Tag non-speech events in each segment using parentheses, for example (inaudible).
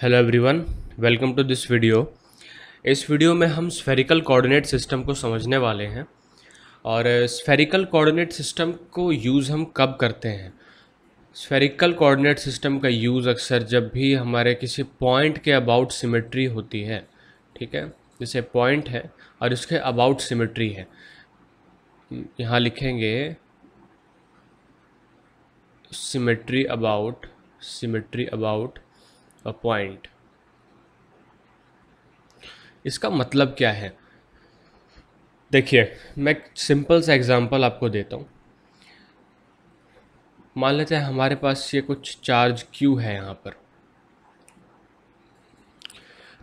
Hello everyone welcome to this video इस video में हम स्फेरिकल कोऑर्डिनेट सिस्टम को समझने वाले हैं और स्फेरिकल कोऑर्डिनेट सिस्टम को यूज़ हम कब करते हैं स्फेरिकल कोऑर्डिनेट सिस्टम का यूज़ अक्सर जब भी हमारे किसी पॉइंट के अबाउट सिमेट्री होती है ठीक है जैसे पॉइंट है और इसके अबाउट सिमेट्री है यहाँ लिखेंगे symmetry about symmetry about a point इसका मतलब क्या है देखिए मैं सिंपल सा एग्जांपल आपको देता हूँ मान लेते हैं हमारे पास ये कुछ चार्ज क्यू है यहाँ पर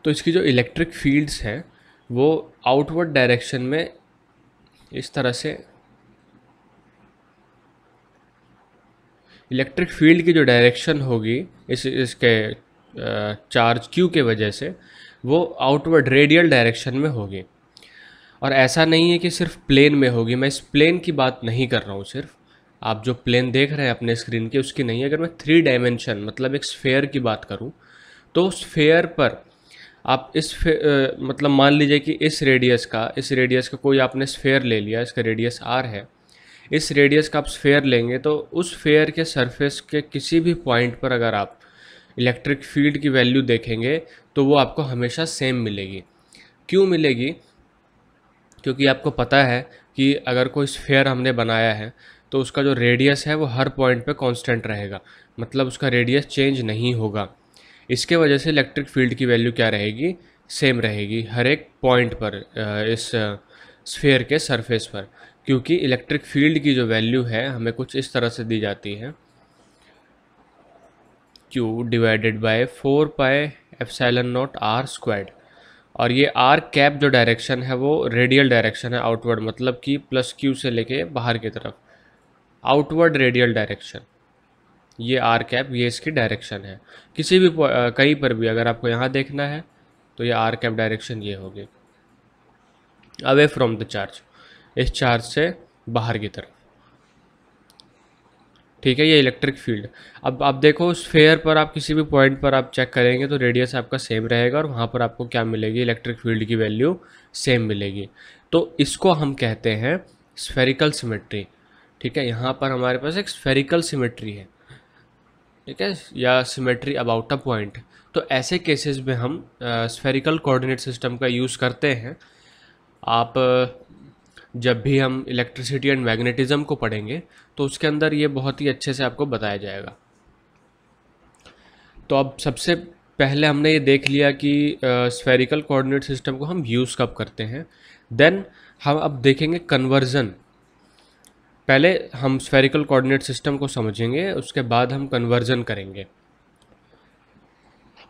तो इसकी जो इलेक्ट्रिक फील्ड्स हैं वो आउटवर्ड डायरेक्शन में इस तरह से इलेक्ट्रिक फील्ड की जो डायरेक्शन होगी इस इसके चार्ज क्यू के वजह से वो आउटवर्ड रेडियल डायरेक्शन में होगी और ऐसा नहीं है कि सिर्फ प्लेन में होगी मैं इस प्लेन की बात नहीं कर रहा हूँ सिर्फ आप जो प्लेन देख रहे हैं अपने स्क्रीन के उसकी नहीं अगर मैं थ्री डायमेंशन मतलब एक स्फेयर की बात करूँ तो स्फेयर पर आप इस आ, मतलब मान लीजिए कि इस रेडियस का इस रेडियस का कोई आपने स्फेयर ले लिया इसका रेडियस आर है इस रेडियस का आप स्फेयर लेंगे तो उस फेयर के सरफेस के किसी भी पॉइंट पर अगर आप इलेक्ट्रिक फील्ड की वैल्यू देखेंगे तो वो आपको हमेशा सेम मिलेगी क्यों मिलेगी क्योंकि आपको पता है कि अगर कोई स्फेयर हमने बनाया है तो उसका जो रेडियस है वो हर पॉइंट पे कांस्टेंट रहेगा मतलब उसका रेडियस चेंज नहीं होगा इसके वजह से इलेक्ट्रिक फील्ड की वैल्यू क्या रहेगी सेम रहेगी हर एक पॉइंट पर इस स्फेयर के सरफेस पर क्योंकि इलेक्ट्रिक फील्ड की जो वैल्यू है हमें कुछ इस तरह से दी जाती है Q divided by four pi एफसेलन not are squad और ये आर कैप जो डायरेक्शन है वो रेडियल डायरेक्शन है आउटवर्ड मतलब कि प्लस क्यू से लेके बाहर की तरफ आउटवर्ड रेडियल डायरेक्शन ये आर कैप ये इसकी डायरेक्शन है किसी भी कहीं पर भी अगर आपको यहाँ देखना है तो ये आर कैप डायरेक्शन ये होगी अवे फ्रॉम द चार्ज इस चार्ज से बाहर की तरफ ठीक है ये इलेक्ट्रिक फील्ड अब आप देखो स्फेयर पर आप किसी भी पॉइंट पर आप चेक करेंगे तो रेडियस आपका सेम रहेगा और वहाँ पर आपको क्या मिलेगी इलेक्ट्रिक फील्ड की वैल्यू सेम मिलेगी तो इसको हम कहते हैं स्फेरिकल सिमेट्री ठीक है यहाँ पर हमारे पास एक स्फेरिकल सिमेट्री है ठीक है या सिमेट्री अबाउट अ पॉइंट तो ऐसे केसेस में हम स्फेरिकल कोऑर्डिनेट सिस्टम का यूज़ करते हैं आप जब भी हम इलेक्ट्रिसिटी एंड मैग्नेटिज़्म को पढ़ेंगे तो उसके अंदर ये बहुत ही अच्छे से आपको बताया जाएगा तो अब सबसे पहले हमने ये देख लिया कि स्फेरिकल कोऑर्डिनेट सिस्टम को हम यूज़ कब करते हैं देन हम अब देखेंगे कन्वर्जन पहले हम स्फेरिकल कोऑर्डिनेट सिस्टम को समझेंगे उसके बाद हम कन्वर्जन करेंगे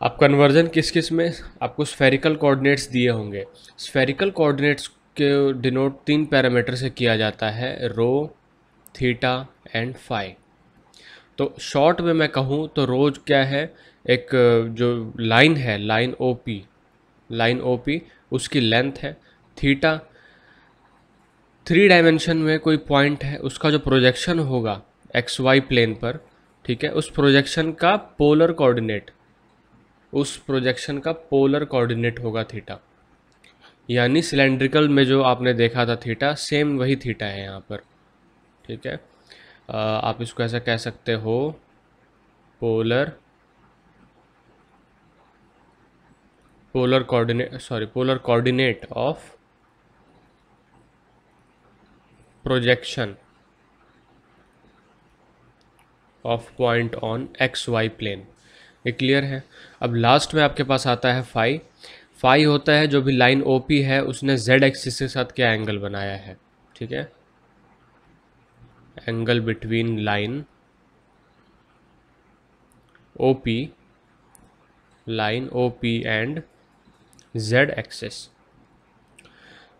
अब कन्वर्जन किस किस में आपको स्फेरिकल कोऑर्डिनेट्स दिए होंगे स्फेरिकल कोऑर्डिनेट्स के डिनोट तीन पैरामीटर से किया जाता है रो थीटा एंड फाई तो शॉर्ट में मैं कहूँ तो रोज क्या है एक जो लाइन है line O P line O P उसकी लेंथ है थीटा थ्री डायमेंशन में कोई पॉइंट है उसका जो प्रोजेक्शन होगा एक्स वाई प्लेन पर ठीक है उस प्रोजेक्शन का पोलर कोऑर्डिनेट उस प्रोजेक्शन का पोलर कोऑर्डिनेट होगा थीटा यानी सिलेंड्रिकल में जो आपने देखा था थीटा सेम वही थीटा है यहाँ पर ठीक है आप इसको ऐसा कह सकते हो polar polar coordinate sorry polar coordinate of projection of point on x y plane ये क्लियर है अब लास्ट में आपके पास आता है फाइव फाई होता है जो भी लाइन ओ पी है उसने जेड एक्सिस के साथ क्या एंगल बनाया है ठीक है angle between line O P line O P and z axis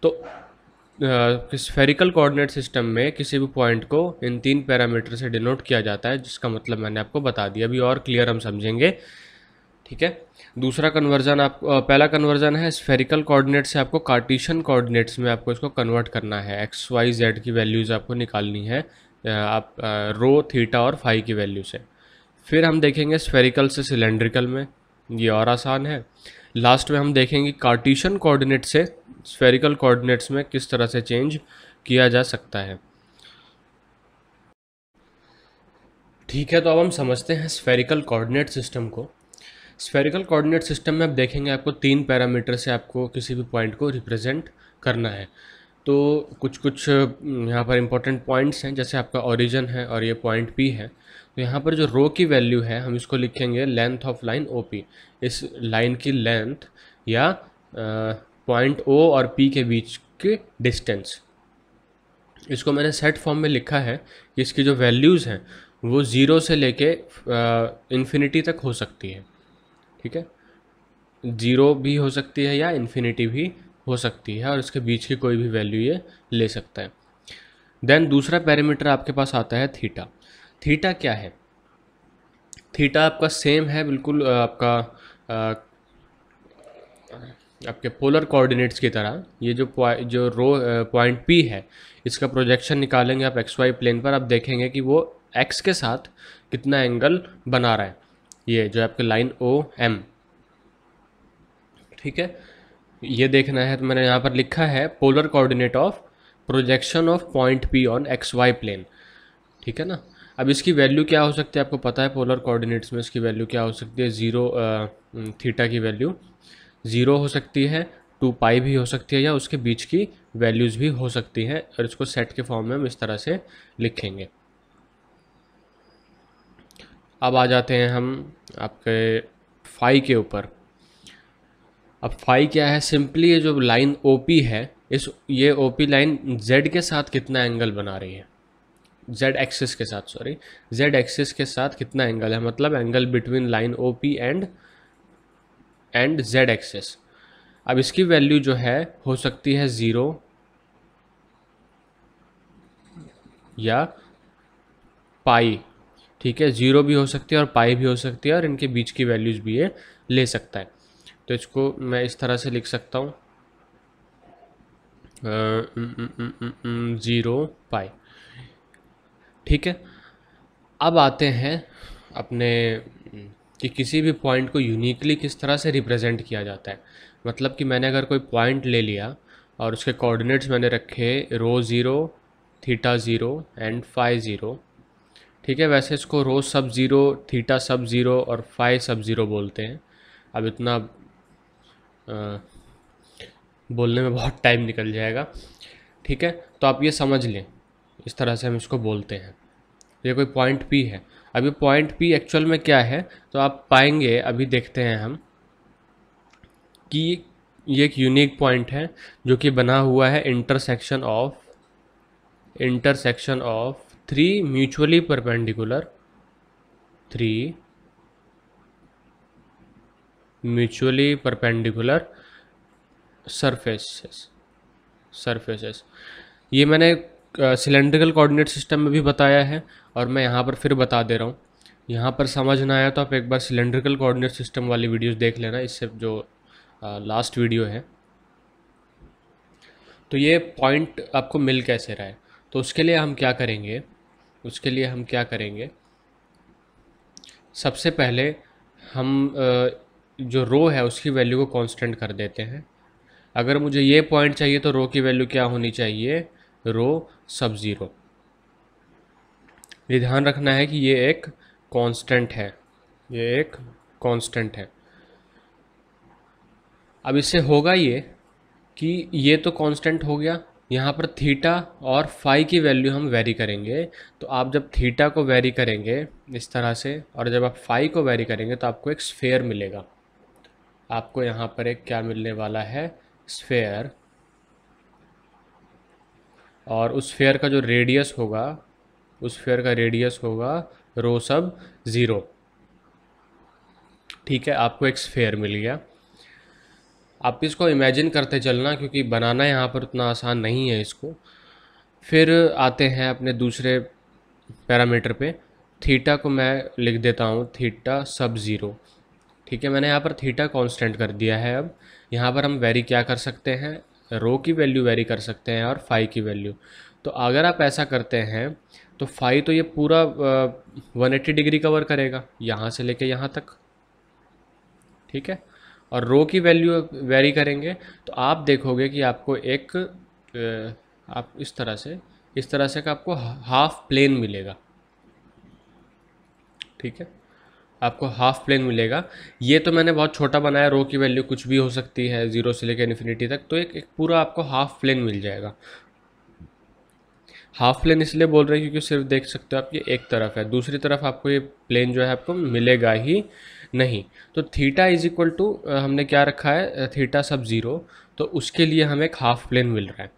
तो स्फेरिकल कोऑर्डिनेट सिस्टम में किसी भी पॉइंट को इन तीन पैरामीटर से डिनोट किया जाता है जिसका मतलब मैंने आपको बता दिया अभी और क्लियर हम समझेंगे ठीक है दूसरा कन्वर्जन आप पहला कन्वर्जन है स्फेरिकल कोऑर्डिनेट से आपको कार्टिशन कोऑर्डिनेट्स में आपको इसको कन्वर्ट करना है एक्स वाई जेड की वैल्यूज़ आपको निकालनी है आप रो थीटा और फाई की वैल्यू से फिर हम देखेंगे स्फेरिकल से सिलेंड्रिकल में ये और आसान है लास्ट में हम देखेंगे कार्टिशन कोऑर्डिनेट से स्फेरिकल कोऑर्डिनेट्स में किस तरह से चेंज किया जा सकता है ठीक है तो अब हम समझते हैं स्फेरिकल कोऑर्डिनेट सिस्टम को स्फेरिकल कोऑर्डिनेट सिस्टम में आप देखेंगे आपको तीन पैरामीटर से आपको किसी भी पॉइंट को रिप्रेजेंट करना है तो कुछ कुछ यहाँ पर इंपॉर्टेंट पॉइंट्स हैं जैसे आपका ओरिजन है और ये पॉइंट पी है तो यहाँ पर जो रो की वैल्यू है हम इसको लिखेंगे length of line O P इस लाइन की लेंथ या पॉइंट ओ और पी के बीच के डिस्टेंस इसको मैंने सेट फॉर्म में लिखा है कि इसकी जो वैल्यूज़ हैं वो ज़ीरो से लेके इन्फिनिटी तक हो सकती है ठीक है ज़ीरो भी हो सकती है या इन्फिनिटी भी हो सकती है और इसके बीच की कोई भी वैल्यू ये ले सकता है देन दूसरा पैरामीटर आपके पास आता है थीटा थीटा क्या है थीटा आपका सेम है बिल्कुल आपका आपके पोलर कोऑर्डिनेट्स की तरह ये जो जो रो पॉइंट पी है इसका प्रोजेक्शन निकालेंगे आप एक्स वाई प्लेन पर आप देखेंगे कि वो एक्स के साथ कितना एंगल बना रहा है ये जो आपके लाइन ओ एम ठीक है ये देखना है तो मैंने यहाँ पर लिखा है polar coordinate of projection of point P on x y plane ठीक है ना अब इसकी वैल्यू क्या हो सकती है आपको पता है पोलर कोऑर्डिनेट्स में इसकी वैल्यू क्या हो सकती है ज़ीरो थीटा की वैल्यू ज़ीरो हो सकती है टू पाई भी हो सकती है या उसके बीच की वैल्यूज़ भी हो सकती हैं और इसको सेट के फॉर्म में हम इस तरह से लिखेंगे अब आ जाते हैं हम आपके फाई के ऊपर अब फाई क्या है सिंपली ये जो लाइन ओ है इस ये ओ लाइन जेड के साथ कितना एंगल बना रही है जेड एक्सिस के साथ सॉरी जेड एक्सिस के साथ कितना एंगल है मतलब angle between line O P and and z axis अब इसकी वैल्यू जो है हो सकती है ज़ीरो या पाई ठीक है ज़ीरो भी हो सकती है और पाई भी हो सकती है और इनके बीच की वैल्यूज़ भी ये ले सकता है तो इसको मैं इस तरह से लिख सकता हूँ ज़ीरो पाई ठीक है अब आते हैं अपने कि किसी भी पॉइंट को यूनिकली किस तरह से रिप्रेजेंट किया जाता है मतलब कि मैंने अगर कोई पॉइंट ले लिया और उसके कोऑर्डिनेट्स मैंने रखे rho zero theta zero and phi zero ठीक है वैसे इसको rho sub zero theta sub zero और फाइव सब ज़ीरो बोलते हैं अब इतना आ, बोलने में बहुत टाइम निकल जाएगा ठीक है तो आप ये समझ लें इस तरह से हम इसको बोलते हैं ये कोई पॉइंट पी है अब ये पॉइंट पी एक्चुअल में क्या है तो आप पाएंगे अभी देखते हैं हम कि ये एक यूनिक पॉइंट है जो कि बना हुआ है intersection of intersection of three mutually perpendicular three mutually perpendicular surfaces surfaces ये मैंने सिलेंड्रिकल कोऑर्डिनेट सिस्टम में भी बताया है और मैं यहाँ पर फिर बता दे रहा हूँ यहाँ पर समझ ना आया तो आप एक बार सिलेंड्रिकल कोऑर्डिनेट सिस्टम वाली वीडियोस देख लेना इससे जो लास्ट वीडियो है तो ये पॉइंट आपको मिल कैसे रहा है तो उसके लिए हम क्या करेंगे उसके लिए हम क्या करेंगे सबसे पहले हम जो रो है उसकी वैल्यू को कांस्टेंट कर देते हैं अगर मुझे ये पॉइंट चाहिए तो रो की वैल्यू क्या होनी चाहिए रो सब ज़ीरो ये ध्यान रखना है कि ये एक कांस्टेंट है ये एक कांस्टेंट है अब इससे होगा ये कि ये तो कांस्टेंट हो गया यहाँ पर थीटा और फाई की वैल्यू हम वेरी करेंगे तो आप जब थीटा को वेरी करेंगे इस तरह से और जब आप फाई को वेरी करेंगे तो आपको एक स्फेयर मिलेगा आपको यहाँ पर एक क्या मिलने वाला है स्फेयर और उस स्फेयर का जो रेडियस होगा उस स्फेयर का रेडियस होगा रो सब ज़ीरो ठीक है आपको एक स्फेयर मिल गया आप इसको इमेजिन करते चलना क्योंकि बनाना यहाँ पर उतना आसान नहीं है इसको फिर आते हैं अपने दूसरे पैरामीटर पे थीटा को मैं लिख देता हूँ थीटा सब ज़ीरो ठीक है मैंने यहाँ पर थीटा कांस्टेंट कर दिया है अब यहाँ पर हम वेरी क्या कर सकते हैं रो की वैल्यू वेरी कर सकते हैं और फाई की वैल्यू तो अगर आप ऐसा करते हैं तो फाई तो ये पूरा वन डिग्री कवर करेगा यहाँ से ले यहाँ तक ठीक है और रो की वैल्यू वेरी करेंगे तो आप देखोगे कि आपको एक आप इस तरह से इस तरह से का आपको हाफ प्लेन मिलेगा ठीक है आपको हाफ प्लेन मिलेगा ये तो मैंने बहुत छोटा बनाया रो की वैल्यू कुछ भी हो सकती है ज़ीरो से लेकर इन्फिनिटी तक तो एक, एक पूरा आपको हाफ प्लेन मिल जाएगा हाफ प्लेन इसलिए बोल रहे हैं क्योंकि सिर्फ देख सकते हो आप ये एक तरफ है दूसरी तरफ आपको ये प्लेन जो है आपको मिलेगा ही नहीं तो थीटा इज इक्वल टू हमने क्या रखा है थीटा सब ज़ीरो तो उसके लिए हमें एक हाफ प्लेन मिल रहा है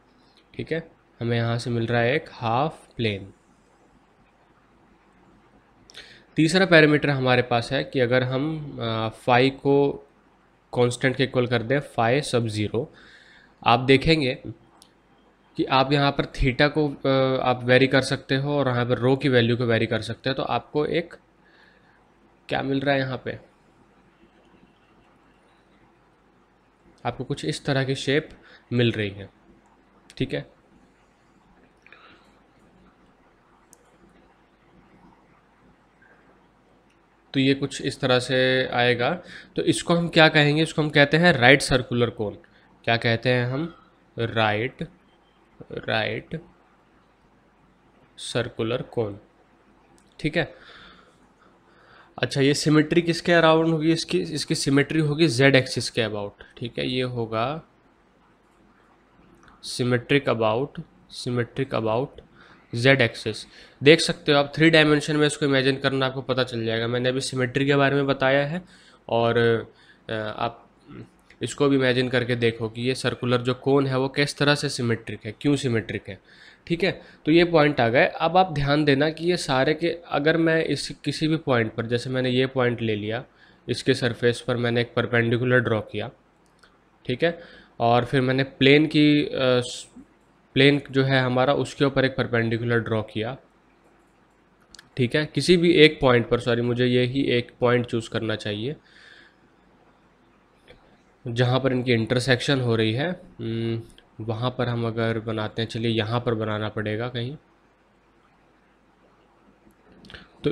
ठीक है हमें यहाँ से मिल रहा है एक हाफ प्लेन तीसरा पैरामीटर हमारे पास है कि अगर हम फाई को कांस्टेंट के इक्वल कर दें फाई सब ज़ीरो आप देखेंगे कि आप यहाँ पर थीटा को आप वेरी कर सकते हो और यहाँ पर रो की वैल्यू को वेरी कर सकते हो तो आपको एक क्या मिल रहा है यहाँ पे आपको कुछ इस तरह की शेप मिल रही है ठीक है तो ये कुछ इस तरह से आएगा तो इसको हम क्या कहेंगे इसको हम कहते हैं राइट सर्कुलर कोन क्या कहते हैं हम राइट राइट सर्कुलर कोन ठीक है अच्छा ये सिमेट्री किसके अराउंड होगी इसकी इसकी सिमेट्री होगी जेड एक्सिस के अबाउट ठीक है ये होगा symmetric about symmetric about z axis देख सकते हो आप थ्री डायमेंशन में इसको इमेजिन करना आपको पता चल जाएगा मैंने अभी सिमेट्री के बारे में बताया है और आप इसको भी इमेजिन करके देखो कि ये सर्कुलर जो कोन है वो किस तरह से सिमेट्रिक है क्यों सिमेट्रिक है ठीक है तो ये पॉइंट आ गए अब आप ध्यान देना कि ये सारे के अगर मैं इस किसी भी पॉइंट पर जैसे मैंने ये पॉइंट ले लिया इसके सरफेस पर मैंने एक परपेंडिकुलर ड्रॉ किया ठीक है और फिर मैंने प्लेन की प्लेन जो है हमारा उसके ऊपर एक परपेंडिकुलर ड्रॉ किया ठीक है किसी भी एक पॉइंट पर सॉरी मुझे ये ही एक पॉइंट चूज़ करना चाहिए जहाँ पर इनकी इंटरसेक्शन हो रही है हम्म, वहाँ पर हम अगर बनाते हैं चलिए यहाँ पर बनाना पड़ेगा कहीं तो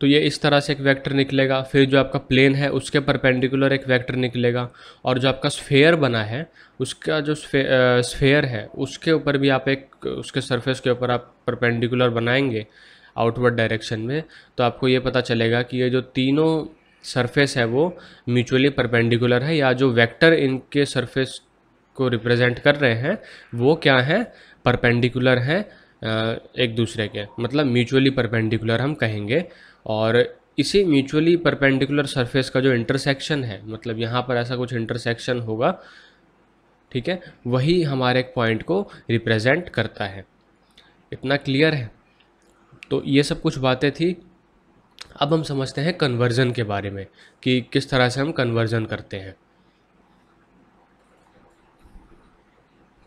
तो ये इस तरह से एक वेक्टर निकलेगा फिर जो आपका प्लेन है उसके परपेंडिकुलर एक वेक्टर निकलेगा और जो आपका स्फेयर बना है उसका जो स्फेयर है उसके ऊपर भी आप एक उसके सरफेस के ऊपर आप परपेंडिकुलर बनाएंगे आउटवर्ड डायरेक्शन में तो आपको ये पता चलेगा कि ये जो तीनों सरफेस है वो म्यूचुअली परपेंडिकुलर है या जो वेक्टर इनके सरफेस को रिप्रेजेंट कर रहे हैं वो क्या है परपेंडिकुलर हैं एक दूसरे के मतलब म्यूचुअली परपेंडिकुलर हम कहेंगे और इसी म्यूचुअली परपेंडिकुलर सरफेस का जो इंटरसेक्शन है मतलब यहाँ पर ऐसा कुछ इंटरसेक्शन होगा ठीक है वही हमारे एक पॉइंट को रिप्रेजेंट करता है इतना क्लियर है तो ये सब कुछ बातें थी अब हम समझते हैं कन्वर्जन के बारे में कि किस तरह से हम कन्वर्जन करते हैं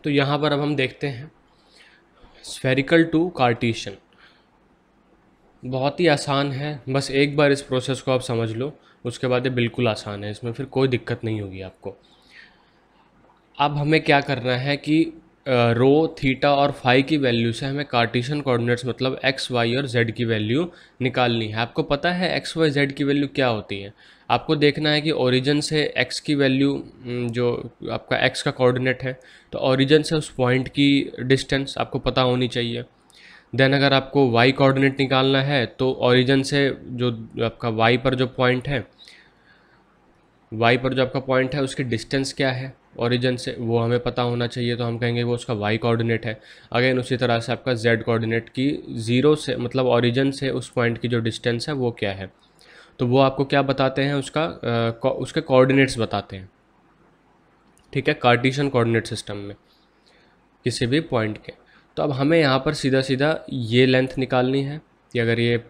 तो यहाँ पर अब हम देखते हैं स्फेरिकल टू कार्टिशन बहुत ही आसान है बस एक बार इस प्रोसेस को आप समझ लो उसके बाद ये बिल्कुल आसान है इसमें फिर कोई दिक्कत नहीं होगी आपको अब हमें क्या करना है कि रो थीटा और फाई की वैल्यू से हमें कार्टिशन कोऑर्डिनेट्स मतलब एक्स वाई और जेड की वैल्यू निकालनी है आपको पता है एक्स वाई जेड की वैल्यू क्या होती है आपको देखना है कि ओरिजन से एक्स की वैल्यू जो आपका एक्स का कोऑर्डिनेट है तो ओरिजन से उस पॉइंट की डिस्टेंस आपको पता होनी चाहिए देन अगर आपको वाई कोऑर्डिनेट निकालना है तो ओरिजन से जो आपका वाई पर जो पॉइंट है वाई पर जो आपका पॉइंट है उसकी डिस्टेंस क्या है ओरिजन से वो हमें पता होना चाहिए तो हम कहेंगे वो उसका वाई कोऑर्डिनेट है अगेन उसी तरह से आपका जेड कोऑर्डिनेट की ज़ीरो से मतलब ओरिजन से उस पॉइंट की जो डिस्टेंस है वो क्या है तो वो आपको क्या बताते हैं उसका आ, उसके कोऑर्डिनेट्स बताते हैं ठीक है कार्टिशन कोऑर्डिनेट सिस्टम में किसी भी पॉइंट के तो अब हमें यहाँ पर सीधा सीधा ये लेंथ निकालनी है कि अगर ये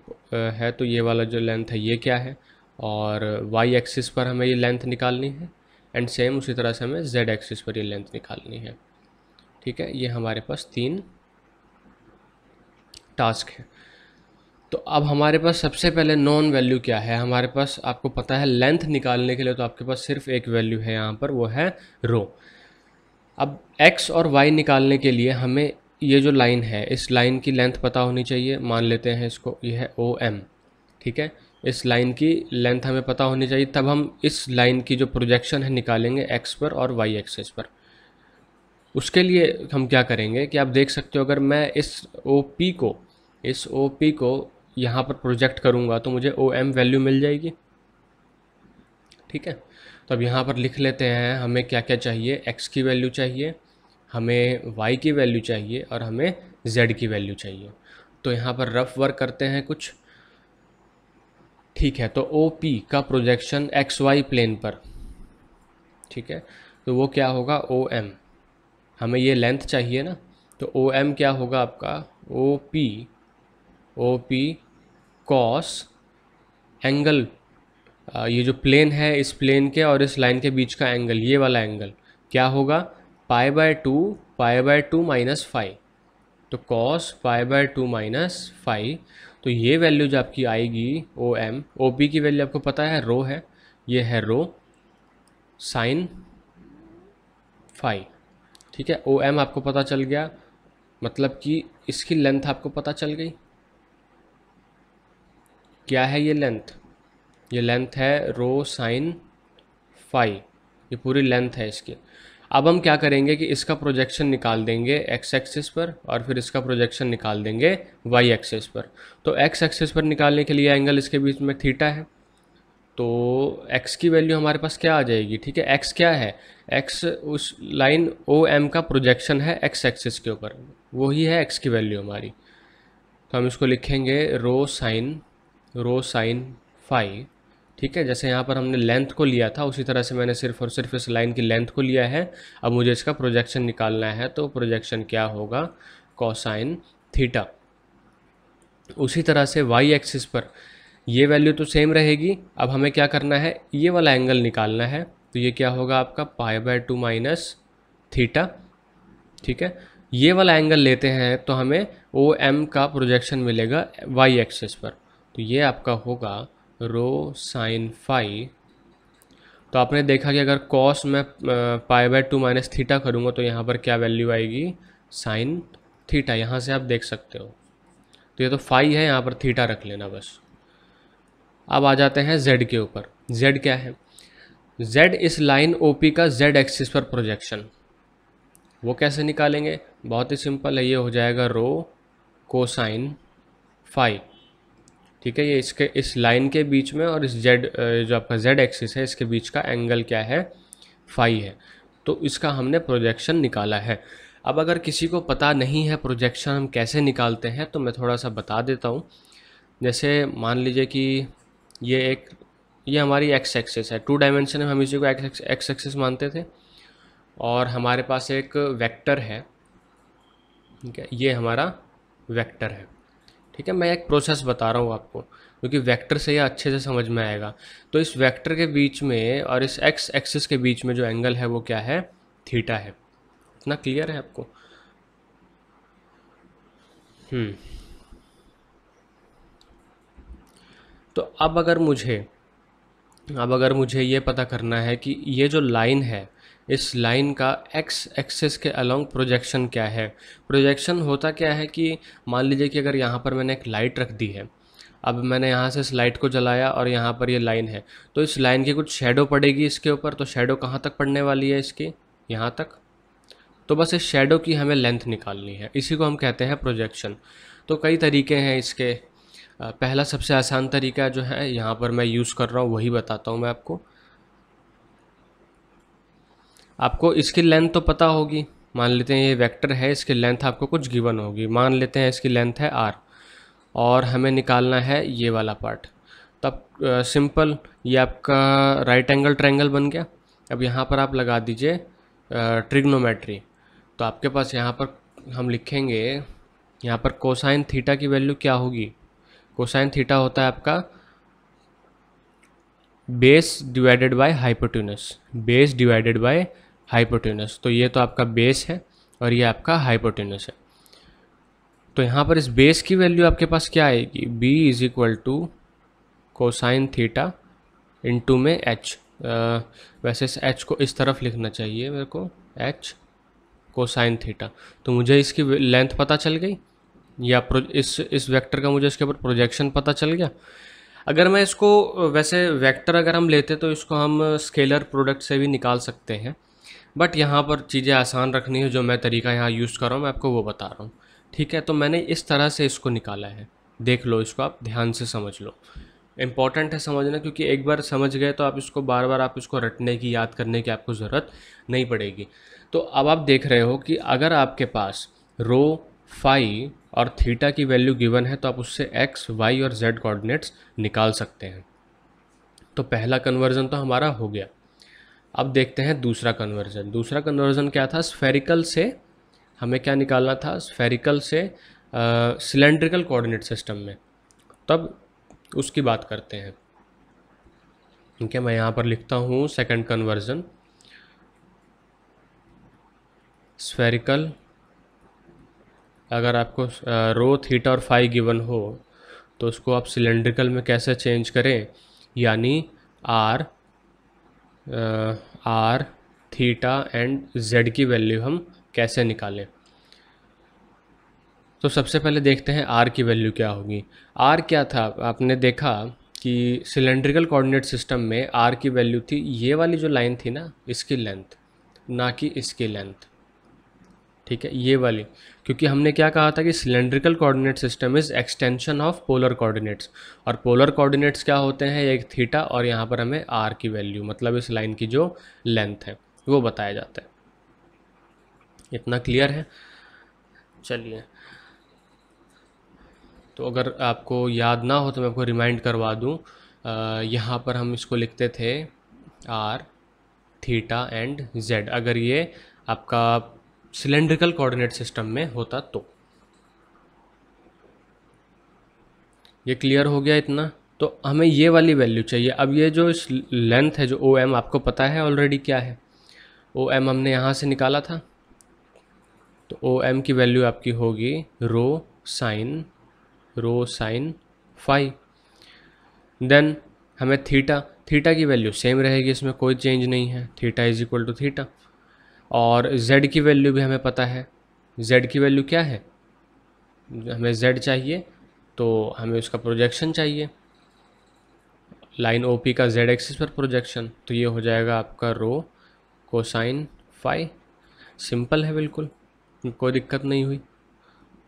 है तो ये वाला जो लेंथ है ये क्या है और वाई एक्सिस पर हमें ये लेंथ निकालनी है एंड सेम उसी तरह से हमें जेड एक्सिस पर ये लेंथ निकालनी है ठीक है ये हमारे पास तीन टास्क हैं तो अब हमारे पास सबसे पहले नॉन वैल्यू क्या है हमारे पास आपको पता है लेंथ निकालने के लिए तो आपके पास सिर्फ एक वैल्यू है यहाँ पर वो है रो अब एक्स और वाई निकालने के लिए हमें ये जो लाइन है इस लाइन की लेंथ पता होनी चाहिए मान लेते हैं इसको ये है ओ एम ठीक है इस लाइन की लेंथ हमें पता होनी चाहिए तब हम इस लाइन की जो प्रोजेक्शन है निकालेंगे एक्स पर और वाई एक्सेस पर उसके लिए हम क्या करेंगे कि आप देख सकते हो अगर मैं इस ओ पी को इस ओ पी को यहाँ पर प्रोजेक्ट करूँगा तो मुझे ओ एम वैल्यू मिल जाएगी ठीक है तो अब यहाँ पर लिख लेते हैं हमें क्या क्या चाहिए एक्स की वैल्यू चाहिए हमें वाई की वैल्यू चाहिए और हमें जेड की वैल्यू चाहिए तो यहाँ पर रफ वर्क करते हैं कुछ ठीक है तो ओ पी का प्रोजेक्शन एक्स वाई प्लेन पर ठीक है तो वो क्या होगा ओ एम हमें ये लेंथ चाहिए ना तो ओ एम क्या होगा आपका O P O P cos angle ये जो प्लेन है इस प्लेन के और इस लाइन के बीच का एंगल ये वाला एंगल क्या होगा pi by two pi by two minus phi तो cos pi by two minus phi तो ये वैल्यू जो आपकी आएगी ओ एम ओ पी की वैल्यू आपको पता है रो है ये है रो साइन फाइव ठीक है ओ एम आपको पता चल गया मतलब कि इसकी लेंथ आपको पता चल गई क्या है ये लेंथ ये लेंथ है रो साइन फाइव ये पूरी लेंथ है इसकी अब हम क्या करेंगे कि इसका प्रोजेक्शन निकाल देंगे एक्स एक्सिस पर और फिर इसका प्रोजेक्शन निकाल देंगे वाई एक्सिस पर तो एक्स एक्सिस पर निकालने के लिए एंगल इसके बीच में थीटा है तो एक्स की वैल्यू हमारे पास क्या आ जाएगी ठीक है एक्स क्या है एक्स उस लाइन ओ एम का प्रोजेक्शन है एक्स एक्सिस के ऊपर वही है एक्स की वैल्यू हमारी तो हम इसको लिखेंगे rho sine rho sine phi ठीक है जैसे यहाँ पर हमने लेंथ को लिया था उसी तरह से मैंने सिर्फ और सिर्फ इस लाइन की लेंथ को लिया है अब मुझे इसका प्रोजेक्शन निकालना है तो प्रोजेक्शन क्या होगा कोसाइन थीटा उसी तरह से वाई एक्सिस पर ये वैल्यू तो सेम रहेगी अब हमें क्या करना है ये वाला एंगल निकालना है तो ये क्या होगा आपका pi by two minus theta ठीक है ये वाला एंगल लेते हैं तो हमें ओ एम का प्रोजेक्शन मिलेगा वाई एक्सिस पर तो ये आपका होगा रो साइन फाई तो आपने देखा कि अगर कॉस मैं pi by two minus theta करूँगा तो यहाँ पर क्या वैल्यू आएगी साइन थीटा यहाँ से आप देख सकते हो तो ये तो फाई है यहाँ पर थीटा रख लेना बस अब आ जाते हैं जेड के ऊपर जेड क्या है जेड इस लाइन ओ पी का जेड एक्सिस पर प्रोजेक्शन वो कैसे निकालेंगे बहुत ही सिंपल है ये हो जाएगा रो कोसाइन फाइव ठीक है ये इसके इस लाइन के बीच में और इस जेड जो आपका जेड एक्सिस है इसके बीच का एंगल क्या है फाइव है तो इसका हमने प्रोजेक्शन निकाला है अब अगर किसी को पता नहीं है प्रोजेक्शन हम कैसे निकालते हैं तो मैं थोड़ा सा बता देता हूँ जैसे मान लीजिए कि ये एक ये हमारी एक्स एक्सेस है टू डायमेंशन में हम इसी को एक्स एक्स एक्सेस मानते थे और हमारे पास एक वेक्टर है ठीक है ये हमारा वेक्टर है ठीक है मैं एक प्रोसेस बता रहा हूँ आपको क्योंकि वेक्टर से यह अच्छे से समझ में आएगा तो इस वेक्टर के बीच में और इस एक्स एक्सिस के बीच में जो एंगल है वो क्या है थीटा है इतना क्लियर है आपको हम्म तो अब अगर मुझे अब अगर मुझे ये पता करना है कि ये जो लाइन है इस लाइन का एक्स एक्सेस के अलोंग प्रोजेक्शन क्या है प्रोजेक्शन होता क्या है कि मान लीजिए कि अगर यहाँ पर मैंने एक लाइट रख दी है अब मैंने यहाँ से इस लाइट को जलाया और यहाँ पर ये यह लाइन है तो इस लाइन की कुछ शेडो पड़ेगी इसके ऊपर तो शेडो कहाँ तक पड़ने वाली है इसकी यहाँ तक तो बस इस शेडो की हमें लेंथ निकालनी है इसी को हम कहते हैं प्रोजेक्शन तो कई तरीके हैं इसके पहला सबसे आसान तरीका जो है यहाँ पर मैं यूज़ कर रहा हूँ वही बताता हूँ मैं आपको आपको इसकी लेंथ तो पता होगी मान लेते हैं ये वेक्टर है इसकी लेंथ आपको कुछ गिवन होगी मान लेते हैं इसकी लेंथ है आर और हमें निकालना है ये वाला पार्ट तब सिंपल ये आपका राइट एंगल ट्रैंगल बन गया अब यहाँ पर आप लगा दीजिए ट्रिग्नोमेट्री तो आपके पास यहाँ पर हम लिखेंगे यहाँ पर कोसाइन थीटा की वैल्यू क्या होगी कोसाइन थीटा होता है आपका base divided by hypotenuse base divided by hypotenuse तो ये तो आपका बेस है और ये आपका हाइपोटेनस है तो यहाँ पर इस बेस की वैल्यू आपके पास क्या आएगी b is equal to cosine theta into में एच वैसे इस एच को इस तरफ लिखना चाहिए मेरे को एच कोसाइन थीटा तो मुझे इसकी लेंथ पता चल गई या इस इस वेक्टर का मुझे इसके ऊपर प्रोजेक्शन पता चल गया अगर मैं इसको वैसे वेक्टर अगर हम लेते तो इसको हम स्केलर प्रोडक्ट से भी निकाल सकते हैं बट यहाँ पर चीज़ें आसान रखनी है जो मैं तरीका यहाँ यूज़ कर रहा हूँ मैं आपको वो बता रहा हूँ ठीक है तो मैंने इस तरह से इसको निकाला है देख लो इसको आप ध्यान से समझ लो इम्पॉर्टेंट है समझना क्योंकि एक बार समझ गए तो आप इसको बार बार आप इसको रटने की याद करने की आपको ज़रूरत नहीं पड़ेगी तो अब आप देख रहे हो कि अगर आपके पास रो फाइव और थीटा की वैल्यू गिवन है तो आप उससे एक्स वाई और जेड कोऑर्डिनेट्स निकाल सकते हैं तो पहला कन्वर्जन तो हमारा हो गया अब देखते हैं दूसरा कन्वर्जन दूसरा कन्वर्जन क्या था स्फेरिकल से हमें क्या निकालना था स्फेरिकल से सिलेंड्रिकल कोऑर्डिनेट सिस्टम में तब तो उसकी बात करते हैं ठीक है मैं यहाँ पर लिखता हूँ सेकंड कन्वर्जन स्फेरिकल अगर आपको रो थीटा और फाई गिवन हो तो उसको आप सिलेंड्रिकल में कैसे चेंज करें यानी r r theta and z की वैल्यू हम कैसे निकालें तो सबसे पहले देखते हैं आर की वैल्यू क्या होगी आर क्या था आपने देखा कि सिलेंड्रिकल कोऑर्डिनेट सिस्टम में आर की वैल्यू थी ये वाली जो लाइन थी ना इसकी लेंथ ना कि इसकी लेंथ ठीक है ये वाली क्योंकि हमने क्या कहा था कि cylindrical coordinate system is extension of polar coordinates और पोलर कोऑर्डिनेट्स क्या होते हैं एक थीटा और यहाँ पर हमें आर की वैल्यू मतलब इस लाइन की जो लेंथ है वो बताया जाता है इतना क्लियर है चलिए तो अगर आपको याद ना हो तो मैं आपको रिमाइंड करवा दूँ यहाँ पर हम इसको लिखते थे आर थीटा एंड जेड अगर ये आपका सिलेंड्रिकल कोऑर्डिनेट सिस्टम में होता तो ये क्लियर हो गया इतना तो हमें ये वाली वैल्यू चाहिए अब ये जो लेंथ है जो ओ एम आपको पता है ऑलरेडी क्या है ओ एम हमने यहाँ से निकाला था तो ओ एम की वैल्यू आपकी होगी rho sine rho sine phi then हमें थीटा थीटा की वैल्यू सेम रहेगी इसमें कोई चेंज नहीं है theta is equal to theta और z की वैल्यू भी हमें पता है z की वैल्यू क्या है हमें z चाहिए तो हमें उसका प्रोजेक्शन चाहिए लाइन ओ पी का जेड एक्सिस पर प्रोजेक्शन तो ये हो जाएगा आपका रो कोसाइन फाई सिंपल है बिल्कुल कोई दिक्कत नहीं हुई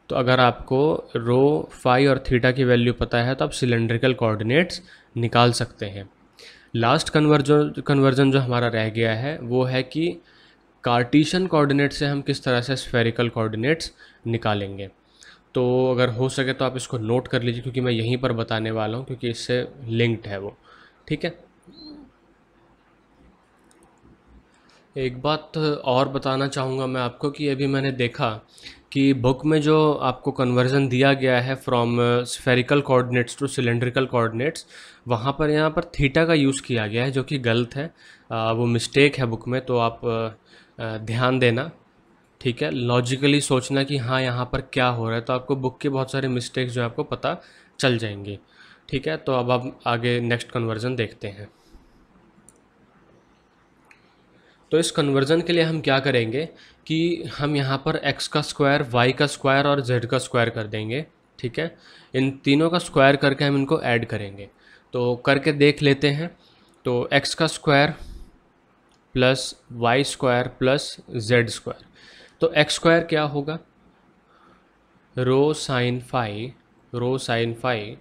तो अगर आपको रो फाई और थीटा की वैल्यू पता है तो आप सिलेंड्रिकल कोऑर्डिनेट्स निकाल सकते हैं लास्ट कन्वर्जन कन्वर्जन जो हमारा रह गया है वो है कि कार्टिशन कोऑर्डिनेट से हम किस तरह से स्फेरिकल कोऑर्डिनेट्स निकालेंगे तो अगर हो सके तो आप इसको नोट कर लीजिए क्योंकि मैं यहीं पर बताने वाला हूँ क्योंकि इससे लिंक्ड है वो ठीक है एक बात और बताना चाहूँगा मैं आपको कि अभी मैंने देखा कि बुक में जो आपको कन्वर्जन दिया गया है from spherical coordinates to cylindrical coordinates वहाँ पर यहाँ पर थीटा का यूज़ किया गया है जो कि गलत है आ, वो मिस्टेक है बुक में तो आप ध्यान देना ठीक है लॉजिकली सोचना कि हाँ यहाँ पर क्या हो रहा है तो आपको बुक के बहुत सारे मिस्टेक्स जो है आपको पता चल जाएंगे ठीक है तो अब आप आगे नेक्स्ट कन्वर्जन देखते हैं तो इस कन्वर्जन के लिए हम क्या करेंगे कि हम यहाँ पर x का स्क्वायर y का स्क्वायर और z का स्क्वायर कर देंगे ठीक है इन तीनों का स्क्वायर करके हम इनको ऐड करेंगे तो करके देख लेते हैं तो x का square plus y square plus z square तो एक्स स्क्वायर क्या होगा rho sine phi rho sine phi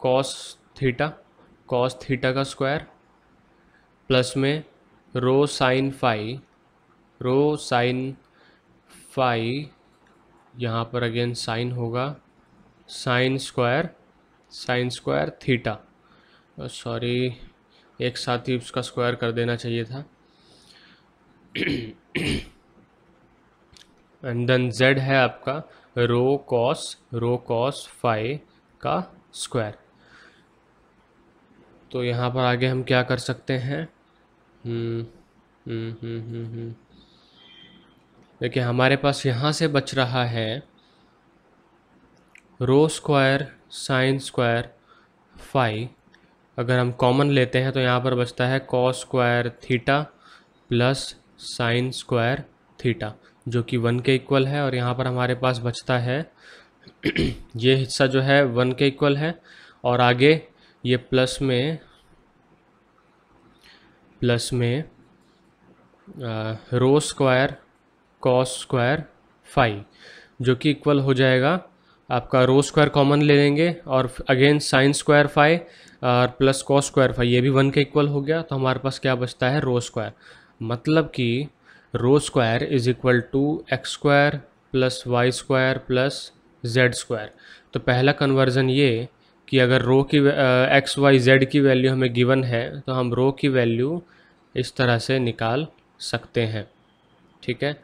cos theta cos theta का स्क्वायर प्लस में rho sine phi rho sine phi यहाँ पर अगेन साइन होगा sine square sine square theta sorry एक साथ ही उसका स्क्वायर कर देना चाहिए था एंड देन जेड है आपका rho cos rho cos phi का स्क्वायर तो यहाँ पर आगे हम क्या कर सकते हैं हम्म, हम्म, हम्म, देखिए हमारे पास यहाँ से बच रहा है rho square sine square phi अगर हम कॉमन लेते हैं तो यहाँ पर बचता है cos square theta plus sine square theta जो कि वन के इक्वल है और यहाँ पर हमारे पास बचता है (clears throat) ये हिस्सा जो है वन के इक्वल है और आगे ये प्लस में प्लस में rho square cos square phi जो कि इक्वल हो जाएगा आपका रो स्क्वायर कॉमन ले लेंगे और अगेन साइन स्क्वायर फाइव और प्लस कॉ स्क्वायर फाइव ये भी वन के इक्वल हो गया तो हमारे पास क्या बचता है रो स्क्वायर मतलब कि rho square is equal to x square plus y square plus z square तो पहला कन्वर्जन ये कि अगर रो की एक्स वाई जेड की वैल्यू हमें गिवन है तो हम रो की वैल्यू इस तरह से निकाल सकते हैं ठीक है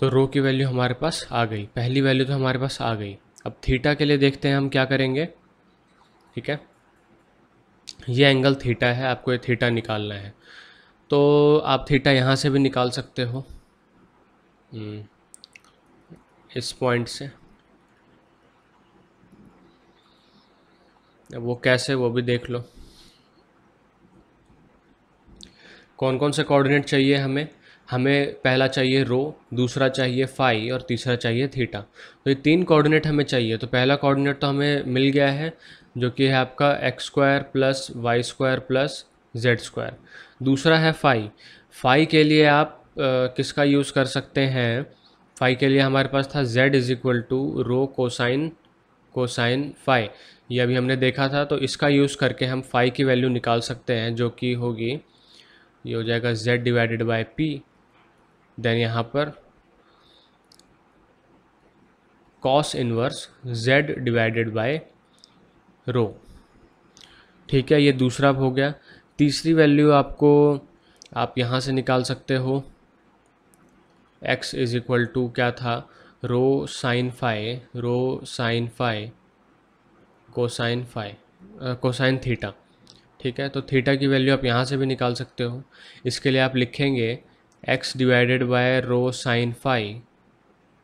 तो रो की वैल्यू हमारे पास आ गई पहली वैल्यू तो हमारे पास आ गई अब थीटा के लिए देखते हैं हम क्या करेंगे ठीक है ये एंगल थीटा है आपको ये थीटा निकालना है तो आप थीटा यहाँ से भी निकाल सकते हो हम्म, इस पॉइंट से वो कैसे वो भी देख लो कौन कौन से कोऑर्डिनेट चाहिए हमें हमें पहला चाहिए रो दूसरा चाहिए फाई और तीसरा चाहिए थीटा तो ये तीन कोऑर्डिनेट हमें चाहिए तो पहला कोऑर्डिनेट तो हमें मिल गया है जो कि है आपका x square plus y square plus z square दूसरा है फाई फाई के लिए आप आ, किसका यूज़ कर सकते हैं फाई के लिए हमारे पास था z is equal to rho cosine cosine phi ये अभी हमने देखा था तो इसका यूज़ करके हम फाई की वैल्यू निकाल सकते हैं जो कि होगी ये हो जाएगा z divided by P then यहाँ पर cos inverse z divided by rho ठीक है ये दूसरा हो गया तीसरी वैल्यू आपको आप यहाँ से निकाल सकते हो x इज इक्वल टू क्या था rho sine phi rho sine phi cosine phi cosine theta ठीक है तो थीटा की वैल्यू आप यहाँ से भी निकाल सकते हो इसके लिए आप लिखेंगे x divided by rho sine phi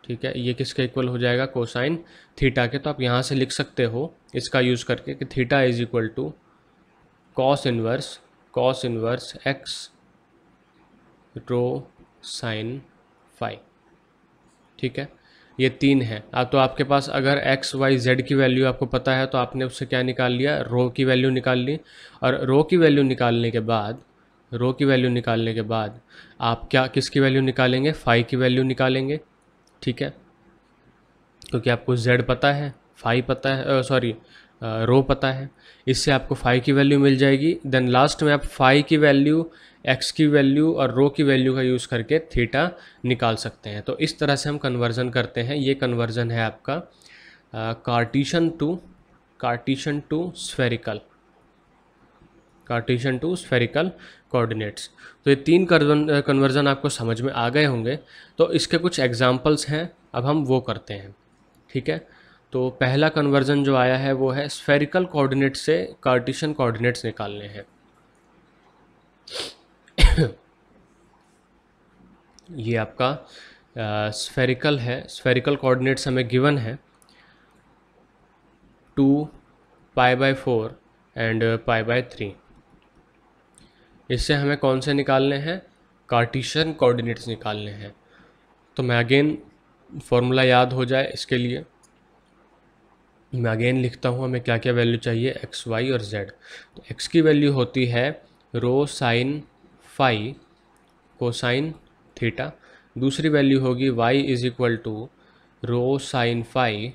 ठीक है ये किसके इक्वल हो जाएगा कोसाइन थीटा के तो आप यहाँ से लिख सकते हो इसका यूज़ करके कि theta is equal to cos inverse cos inverse x rho sine phi ठीक है ये तीन है अब तो आपके पास अगर एक्स वाई जेड की वैल्यू आपको पता है तो आपने उससे क्या निकाल लिया रो की वैल्यू निकाल ली और रो की वैल्यू निकालने के बाद रो की वैल्यू निकालने के बाद आप क्या किसकी वैल्यू निकालेंगे फाइव की वैल्यू निकालेंगे ठीक है क्योंकि आपको जेड पता है फाई पता है सॉरी रो पता है इससे आपको फाइव की वैल्यू मिल जाएगी देन लास्ट में आप फाई की वैल्यू एक्स की वैल्यू और रो की वैल्यू का यूज़ करके थीटा निकाल सकते हैं तो इस तरह से हम कन्वर्जन करते हैं ये कन्वर्जन है आपका Cartesian to Cartesian to spherical Cartesian to spherical coordinates तो ये तीन कन्वर्जन आपको समझ में आ गए होंगे तो इसके कुछ एग्जाम्पल्स हैं अब हम वो करते हैं ठीक है तो पहला कन्वर्जन जो आया है वो है स्फेरिकल कोऑर्डिनेट से कार्टिशन कोऑर्डिनेट्स निकालने हैं (coughs) ये आपका स्फेरिकल है स्फेरिकल कोऑर्डिनेट्स हमें गिवन है two pi by four and pi by three इससे हमें कौन से निकालने हैं कार्टिशन कोऑर्डिनेट्स निकालने हैं तो मैं अगेन फॉर्मूला याद हो जाए इसके लिए मैं अगेन लिखता हूँ हमें क्या क्या वैल्यू चाहिए एक्स वाई और जेड तो एक्स की वैल्यू होती है रो साइन फाई को साइन थीटा दूसरी वैल्यू होगी y is equal to rho sine phi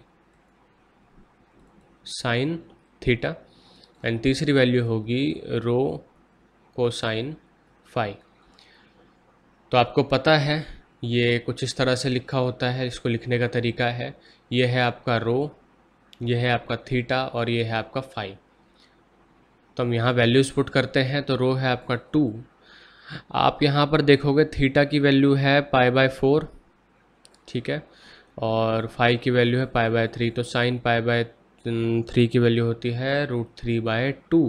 sine theta and तीसरी वैल्यू होगी रो कोसाइन फाई तो आपको पता है ये कुछ इस तरह से लिखा होता है इसको लिखने का तरीका है ये है आपका रो ये है आपका थीटा और ये है आपका फाई तो हम यहाँ वैल्यूज़ पुट करते हैं तो रो है आपका टू आप यहाँ पर देखोगे थीटा की वैल्यू है पाई बाय फोर ठीक है और फाइव की वैल्यू है पाई बाय थ्री तो साइन पाई बाय थ्री की वैल्यू होती है रूट थ्री बाय टू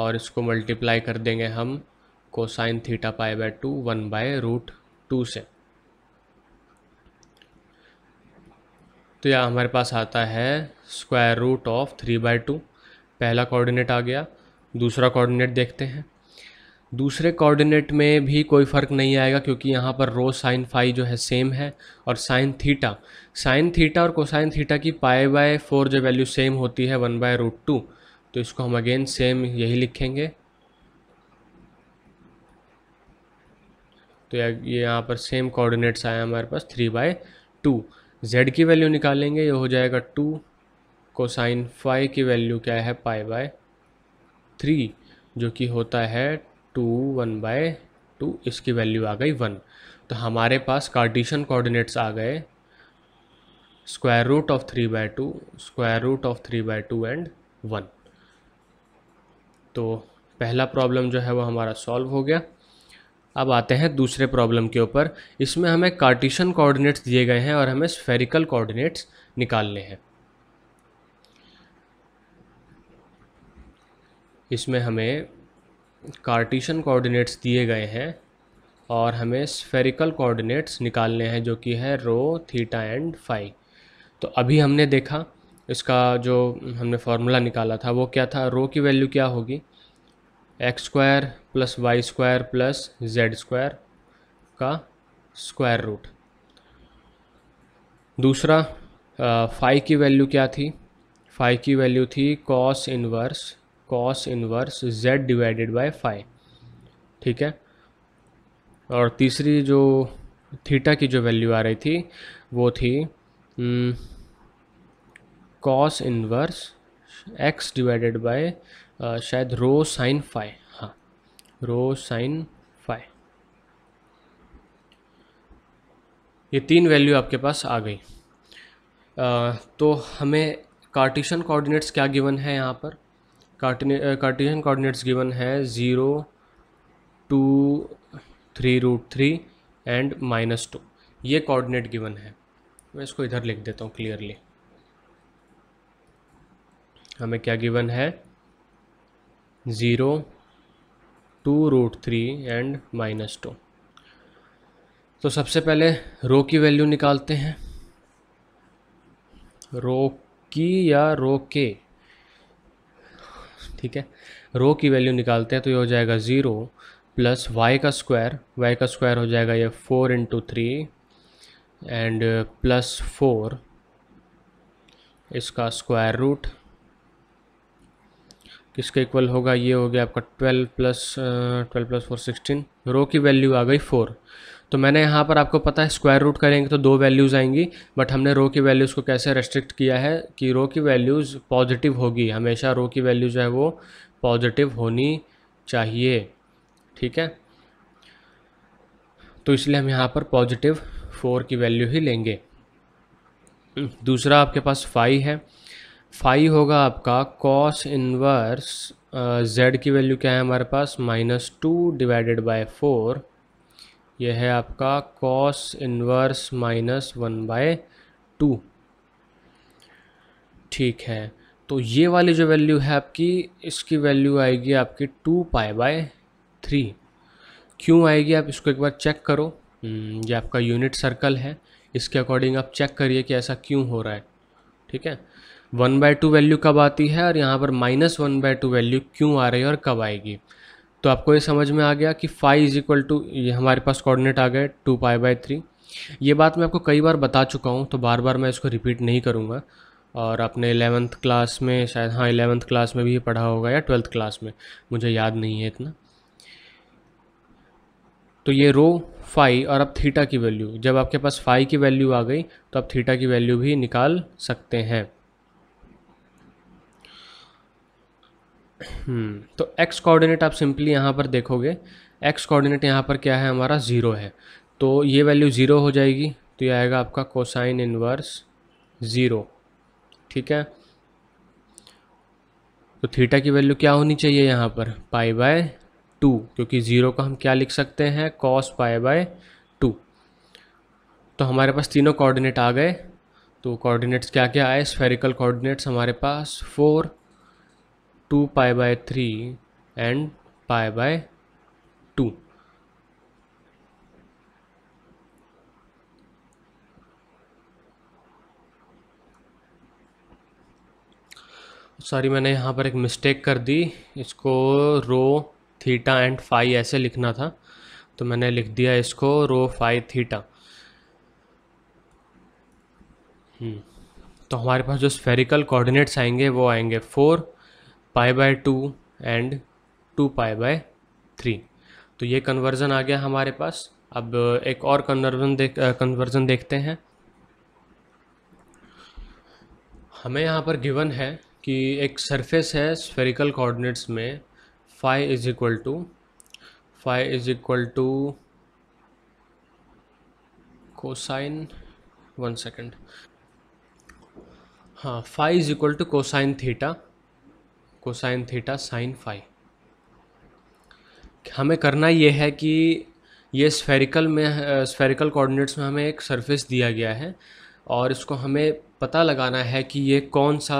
और इसको मल्टीप्लाई कर देंगे हम cosine theta pi by two one by root two से तो यह हमारे पास आता है square root of three by two पहला कोऑर्डिनेट आ गया दूसरा कोऑर्डिनेट देखते हैं दूसरे कोऑर्डिनेट में भी कोई फ़र्क नहीं आएगा क्योंकि यहाँ पर रो साइन फाई जो है सेम है और साइन थीटा साइन थीटा और कोसाइन थीटा की पाए बाय फोर जो वैल्यू सेम होती है वन बाय रूट टू तो इसको हम अगेन सेम यही लिखेंगे तो ये यहाँ पर सेम कोऑर्डिनेट्स आया हमारे पास थ्री बाय टू जेड की वैल्यू निकालेंगे ये हो जाएगा टू कोसाइन फाइव की वैल्यू क्या है पाई बाय थ्री जो कि होता है टू वन बाय टू इसकी वैल्यू आ गई वन तो हमारे पास कार्टिशन कोऑर्डिनेट्स आ गए square root of three by two square root of three by two and one तो पहला प्रॉब्लम जो है वो हमारा सॉल्व हो गया अब आते हैं दूसरे प्रॉब्लम के ऊपर इसमें हमें कार्टिशन कोऑर्डिनेट्स दिए गए हैं और हमें स्फेरिकल कोऑर्डिनेट्स निकालने हैं इसमें हमें कार्टिशन कोऑर्डिनेट्स दिए गए हैं और हमें स्फेरिकल कोऑर्डिनेट्स निकालने हैं जो कि है रो थीटा एंड फाई तो अभी हमने देखा इसका जो हमने फार्मूला निकाला था वो क्या था रो की वैल्यू क्या होगी x square plus y square plus z square का स्क्वायर रूट दूसरा फाई की वैल्यू क्या थी फाई की वैल्यू थी cos inverse cos inverse z divided by phi ठीक है और तीसरी जो थीटा की जो वैल्यू आ रही थी वो थी हम्म, cos inverse x divided by शायद रो साइन फाइ हाँ रो साइन फाइ ये तीन वैल्यू आपके पास आ गई आ, तो हमें कार्टिशन कोऑर्डिनेट्स क्या गिवन है यहाँ पर कार्टिशन कोऑर्डिनेट्स गिवन है zero two three root three and minus two ये कोऑर्डिनेट गिवन है मैं इसको इधर लिख देता हूँ क्लियरली हमें क्या गिवन है zero two root three and minus two तो सबसे पहले रो की वैल्यू निकालते हैं रो की या रो के ठीक है रो की वैल्यू निकालते हैं तो ये हो जाएगा ज़ीरो प्लस वाई का स्क्वायर वाई का स्क्वायर हो जाएगा ये four into three and plus four इसका स्क्वायर रूट किसके इक्वल होगा ये हो गया आपका twelve plus twelve plus four sixteen rho की वैल्यू आ गई फोर तो मैंने यहाँ पर आपको पता है स्क्वायर रूट करेंगे तो दो वैल्यूज़ आएंगी बट हमने रो की वैल्यूज़ को कैसे रेस्ट्रिक्ट किया है कि रो की वैल्यूज़ पॉजिटिव होगी हमेशा रो की वैल्यू जो है वो पॉजिटिव होनी चाहिए ठीक है तो इसलिए हम यहाँ पर पॉजिटिव फोर की वैल्यू ही लेंगे दूसरा आपके पास फाइव है फाइव होगा आपका कॉस इनवर्स जेड की वैल्यू क्या है हमारे पास minus two divided by four यह है आपका cos inverse minus one by two ठीक है तो ये वाली जो वैल्यू है आपकी इसकी वैल्यू आएगी आपकी टू पाई बाय थ्री क्यों आएगी आप इसको एक बार चेक करो हम्म, ये आपका यूनिट सर्कल है इसके अकॉर्डिंग आप चेक करिए कि ऐसा क्यों हो रहा है ठीक है वन बाय टू वैल्यू कब आती है और यहाँ पर minus one by two value क्यों आ रही है और कब आएगी तो आपको ये समझ में आ गया कि फाइव इज इक्वल टू ये हमारे पास कोऑर्डिनेट आ गए टू पाई बाय थ्री ये बात मैं आपको कई बार बता चुका हूँ तो बार बार मैं इसको रिपीट नहीं करूँगा और आपने एलेवंथ क्लास में शायद हाँ एलेवंथ क्लास में भी पढ़ा होगा या ट्वेल्थ क्लास में मुझे याद नहीं है इतना तो ये रो फाई और अब थीटा की वैल्यू जब आपके पास फाई की वैल्यू आ गई तो आप थीटा की वैल्यू भी निकाल सकते हैं हम्म, तो एक्स कोऑर्डिनेट आप सिंपली यहाँ पर देखोगे एक्स कोऑर्डिनेट यहाँ पर क्या है हमारा ज़ीरो है तो ये वैल्यू ज़ीरो हो जाएगी तो ये आएगा आपका कोसाइन इनवर्स ज़ीरो ठीक है तो थीटा की वैल्यू क्या होनी चाहिए यहाँ पर पाई बाय टू क्योंकि ज़ीरो का हम क्या लिख सकते हैं कॉस पाई बाय टू तो हमारे पास तीनों कोऑर्डिनेट आ गए तो कोऑर्डिनेट्स क्या क्या आए स्फेरिकल कोऑर्डिनेट्स हमारे पास four two pi by three and pi by two sorry मैंने यहाँ पर एक मिस्टेक कर दी इसको रो थीटा एंड फाई ऐसे लिखना था तो मैंने लिख दिया इसको रो फाई थीटा हम्म, तो हमारे पास जो स्फेरिकल कोऑर्डिनेट्स आएंगे वो आएंगे four pi by two and two pi by three तो ये कन्वर्जन आ गया हमारे पास अब एक और कन्वर्जन देख कन्वर्जन देखते हैं हमें यहाँ पर गिवन है कि एक सरफेस है स्फेरिकल कोऑर्डिनेट्स में five is equal to five is equal to cosine one second हाँ five is equal to cosine theta cosine theta sine phi हमें करना ये है कि ये स्फेरिकल में स्फेरिकल कोऑर्डिनेट्स में हमें एक सरफेस दिया गया है और इसको हमें पता लगाना है कि ये कौन सा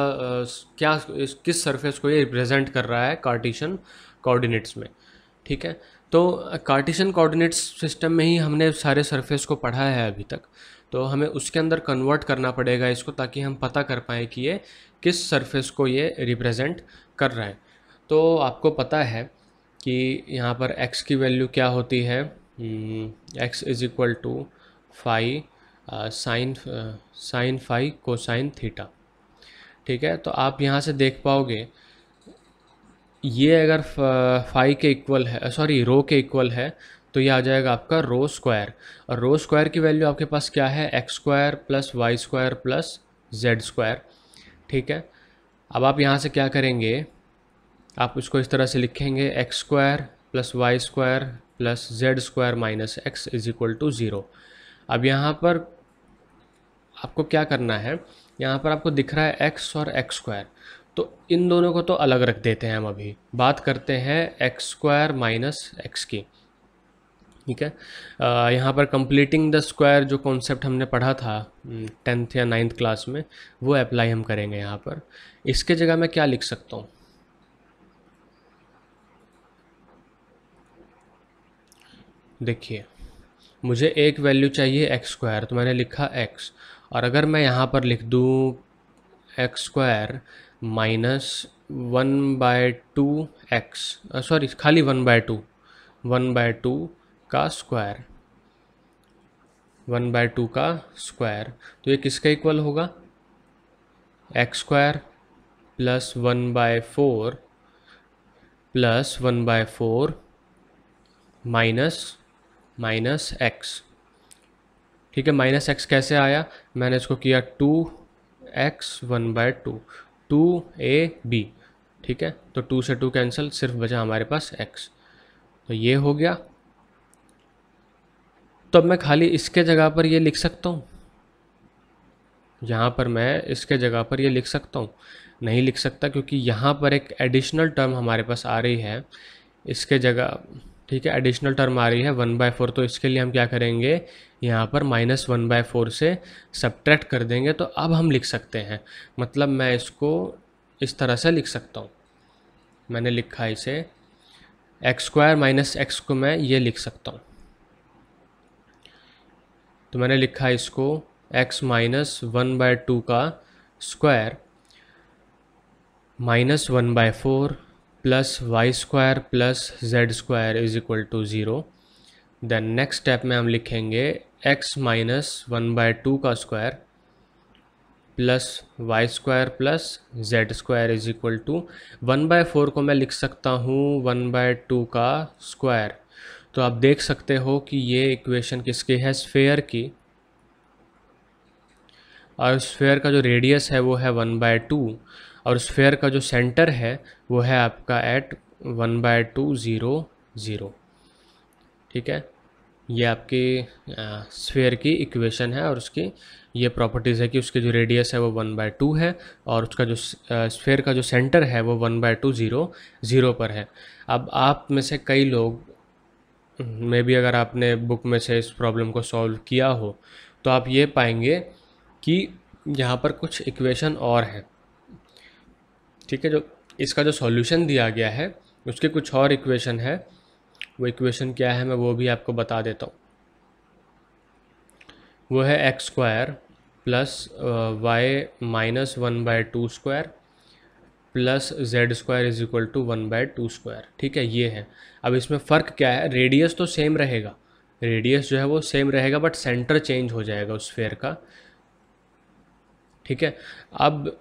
क्या इस किस सरफेस को ये रिप्रेजेंट कर रहा है कार्टिशन कोऑर्डिनेट्स में ठीक है तो कार्टिशन कोऑर्डिनेट्स सिस्टम में ही हमने सारे सरफेस को पढ़ा है अभी तक तो हमें उसके अंदर कन्वर्ट करना पड़ेगा इसको ताकि हम पता कर पाएँ कि ये किस सरफेस को ये रिप्रेजेंट कर रहे हैं तो आपको पता है कि यहाँ पर x की वैल्यू क्या होती है हम्म, x is equal to phi sine sine phi को साइन थीटा ठीक है तो आप यहाँ से देख पाओगे ये अगर फाई uh, के इक्वल है सॉरी uh, रो के इक्वल है तो ये आ जाएगा आपका रो स्क्वायर और रो स्क्वायर की वैल्यू आपके पास क्या है x square plus y square plus z square ठीक है अब आप यहाँ से क्या करेंगे आप इसको इस तरह से लिखेंगे x square plus y square plus z square minus x is equal to zero अब यहाँ पर आपको क्या करना है यहाँ पर आपको दिख रहा है एक्स और एक्स स्क्वायर तो इन दोनों को तो अलग रख देते हैं हम अभी बात करते हैं एक्स स्क्वायर माइनस एक्स की ठीक है यहाँ पर कंप्लीटिंग द स्क्वायर जो कॉन्सेप्ट हमने पढ़ा था टेंथ हम्म, या नाइन्थ क्लास में वो अप्लाई हम करेंगे यहाँ पर इसके जगह मैं क्या लिख सकता हूँ देखिए मुझे एक वैल्यू चाहिए एक्स स्क्वायर तो मैंने लिखा एक्स और अगर मैं यहाँ पर लिख दूँ x square minus one by two x sorry खाली one by two one by two का स्क्वायर वन बाय टू का स्क्वायर तो ये किसका इक्वल होगा x square plus one by four plus one by four minus minus x ठीक है minus x कैसे आया मैंने इसको किया two x one by two two A B ठीक है तो टू से टू कैंसिल सिर्फ बचा हमारे पास एक्स तो ये हो गया तो अब मैं खाली इसके जगह पर ये लिख सकता हूँ यहाँ पर मैं इसके जगह पर ये लिख सकता हूँ नहीं लिख सकता क्योंकि यहाँ पर एक एडिशनल टर्म हमारे पास आ रही है इसके जगह ठीक है एडिशनल टर्म आ रही है वन बाय फोर तो इसके लिए हम क्या करेंगे यहाँ पर माइनस वन बाय फोर से सब्ट्रैक्ट कर देंगे तो अब हम लिख सकते हैं मतलब मैं इसको इस तरह से लिख सकता हूँ मैंने लिखा इसे एक्स स्क्वायर माइनस एक्स को मैं ये लिख सकता हूँ तो मैंने लिखा इसको x minus one by two का square minus one by four plus y square plus z square is equal to zero then next step में हम लिखेंगे x minus one by two का square plus y square plus z square is equal to one by four को मैं लिख सकता हूँ one by two का स्क्वायर तो आप देख सकते हो कि ये इक्वेशन किसकी है स्फेयर की और स्फेयर का जो रेडियस है वो है वन बाय टू और स्फेयर का जो सेंटर है वो है आपका at one by two zero zero ठीक है ये आपकी स्फेयर की इक्वेशन है और उसकी ये प्रॉपर्टीज़ है कि उसके जो रेडियस है वो वन बाय टू है और उसका जो स्फेयर का जो सेंटर है वो one by two zero zero पर है अब आप में से कई लोग मे भी अगर आपने बुक में से इस प्रॉब्लम को सॉल्व किया हो तो आप ये पाएंगे कि यहाँ पर कुछ इक्वेशन और है ठीक है जो इसका जो सॉल्यूशन दिया गया है उसके कुछ और इक्वेशन है वो इक्वेशन क्या है मैं वो भी आपको बता देता हूँ वो है x square plus y minus one by two square plus z square is equal to one by two square ठीक है ये है अब इसमें फ़र्क क्या है रेडियस तो सेम रहेगा रेडियस जो है वो सेम रहेगा बट सेंटर चेंज हो जाएगा उस फेयर का ठीक है अब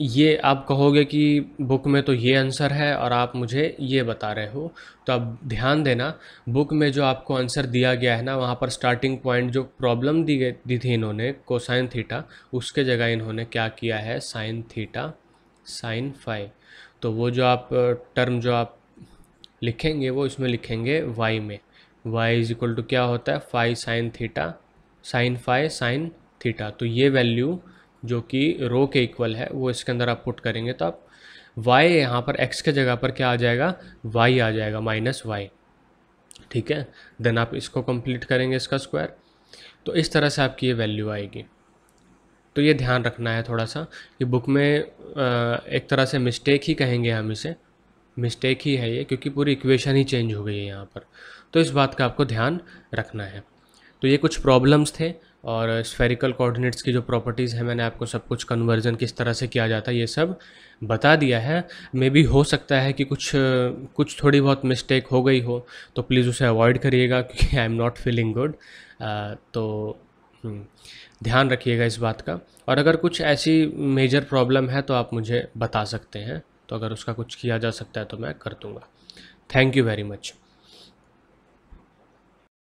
ये आप कहोगे कि बुक में तो ये आंसर है और आप मुझे ये बता रहे हो तो अब ध्यान देना बुक में जो आपको आंसर दिया गया है ना वहाँ पर स्टार्टिंग पॉइंट जो प्रॉब्लम दी गई दी थी इन्होंने कोसाइन थीटा उसके जगह इन्होंने क्या किया है साइन थीटा साइन फाइव तो वो जो आप टर्म जो आप लिखेंगे वो इसमें लिखेंगे वाई में वाई इज इक्वल टू क्या होता है five sine theta sine five sine theta तो ये वैल्यू जो कि रो के इक्वल है वो इसके अंदर आप पुट करेंगे तो आप y यहाँ पर x के जगह पर क्या आ जाएगा y आ जाएगा माइनस वाई ठीक है देन आप इसको कंप्लीट करेंगे इसका स्क्वायर तो इस तरह से आपकी ये वैल्यू आएगी तो ये ध्यान रखना है थोड़ा सा कि बुक में एक तरह से मिस्टेक ही कहेंगे हम इसे मिस्टेक ही है ये क्योंकि पूरी इक्वेशन ही चेंज हो गई है यहाँ पर तो इस बात का आपको ध्यान रखना है तो ये कुछ प्रॉब्लम्स थे और स्फेरिकल कोऑर्डिनेट्स की जो प्रॉपर्टीज़ हैं मैंने आपको सब कुछ कन्वर्जन किस तरह से किया जाता है ये सब बता दिया है मे बी हो सकता है कि कुछ कुछ थोड़ी बहुत मिस्टेक हो गई हो तो प्लीज़ उसे अवॉइड करिएगा (laughs) क्योंकि I am not feeling good तो हम्म। ध्यान रखिएगा इस बात का और अगर कुछ ऐसी मेजर प्रॉब्लम है तो आप मुझे बता सकते हैं तो अगर उसका कुछ किया जा सकता है तो मैं कर दूँगा थैंक यू वेरी मच